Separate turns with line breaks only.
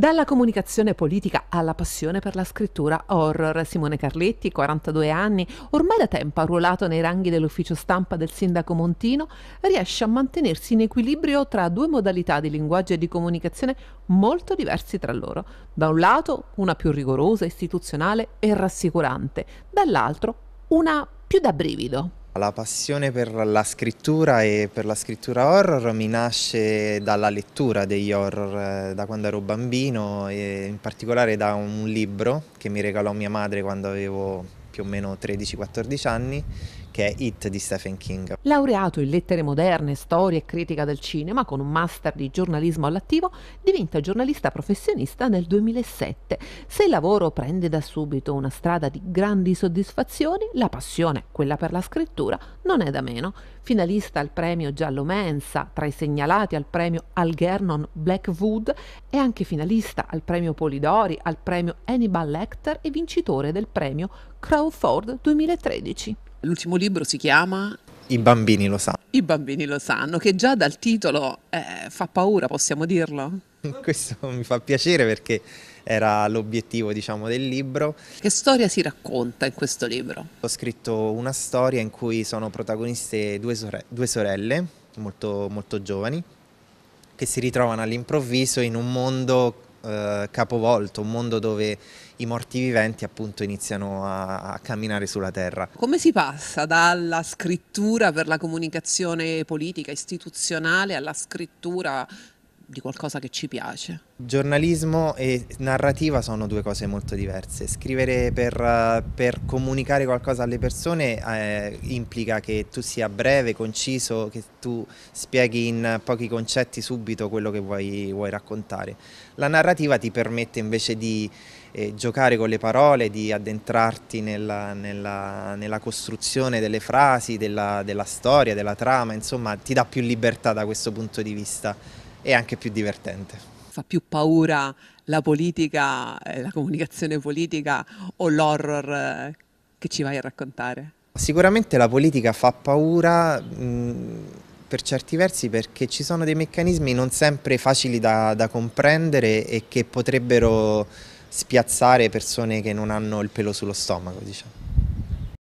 Dalla comunicazione politica alla passione per la scrittura horror, Simone Carletti, 42 anni, ormai da tempo arruolato nei ranghi dell'ufficio stampa del sindaco Montino, riesce a mantenersi in equilibrio tra due modalità di linguaggio e di comunicazione molto diversi tra loro. Da un lato una più rigorosa, istituzionale e rassicurante, dall'altro una più da brivido.
La passione per la scrittura e per la scrittura horror mi nasce dalla lettura degli horror eh, da quando ero bambino e in particolare da un libro che mi regalò mia madre quando avevo più o meno 13-14 anni che è It di Stephen King.
Laureato in lettere moderne, storia e critica del cinema, con un master di giornalismo all'attivo, diventa giornalista professionista nel 2007. Se il lavoro prende da subito una strada di grandi soddisfazioni, la passione, quella per la scrittura, non è da meno. Finalista al premio Giallo Mensa, tra i segnalati al premio Algernon Blackwood, è anche finalista al premio Polidori, al premio Hannibal Lecter e vincitore del premio Crawford 2013. L'ultimo libro si chiama
i bambini lo sanno. I
bambini lo sanno, che già dal titolo eh, fa paura, possiamo dirlo? Questo mi fa
piacere perché era l'obiettivo diciamo, del libro. Che storia si racconta in questo libro? Ho scritto una storia in cui sono protagoniste due, sore due sorelle molto, molto giovani che si ritrovano all'improvviso in un mondo eh, capovolto, un mondo dove i morti viventi appunto iniziano a, a, camminare sulla terra.
Come si passa dalla scrittura per la comunicazione politica istituzionale alla scrittura di qualcosa che ci piace.
Giornalismo e narrativa sono due cose molto diverse. Scrivere per, eh, per comunicare qualcosa alle persone eh, implica che tu sia breve, conciso, che tu spieghi in pochi concetti subito quello che vuoi, vuoi raccontare. La narrativa ti permette invece di eh, giocare con le parole, di addentrarti nella, nella, nella costruzione delle frasi, della, della storia, della trama, insomma ti dà più libertà da questo punto di vista e anche più divertente.
Fa più paura la politica, eh, la comunicazione politica o l'horror eh, che ci vai a raccontare?
Sicuramente la politica fa paura mm, per certi versi perché ci sono dei meccanismi non sempre facili da, da comprendere e che potrebbero spiazzare persone che non hanno il pelo sullo stomaco, diciamo.